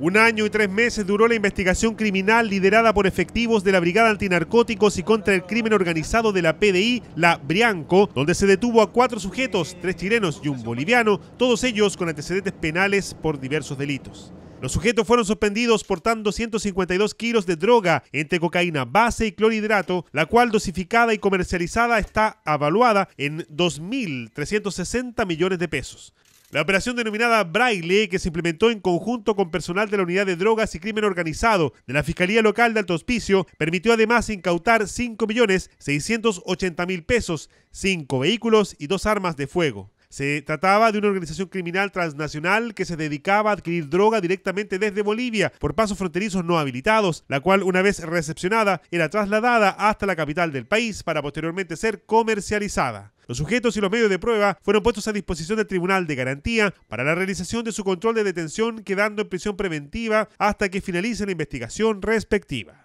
Un año y tres meses duró la investigación criminal liderada por efectivos de la Brigada Antinarcóticos y contra el Crimen Organizado de la PDI, la Brianco, donde se detuvo a cuatro sujetos, tres chilenos y un boliviano, todos ellos con antecedentes penales por diversos delitos. Los sujetos fueron suspendidos portando 152 kilos de droga entre cocaína base y clorhidrato, la cual dosificada y comercializada está avaluada en 2.360 millones de pesos. La operación denominada Braille, que se implementó en conjunto con personal de la Unidad de Drogas y Crimen Organizado de la Fiscalía Local de Alto Hospicio, permitió además incautar 5.680.000 pesos, 5 vehículos y dos armas de fuego. Se trataba de una organización criminal transnacional que se dedicaba a adquirir droga directamente desde Bolivia por pasos fronterizos no habilitados, la cual una vez recepcionada era trasladada hasta la capital del país para posteriormente ser comercializada. Los sujetos y los medios de prueba fueron puestos a disposición del Tribunal de Garantía para la realización de su control de detención, quedando en prisión preventiva hasta que finalice la investigación respectiva.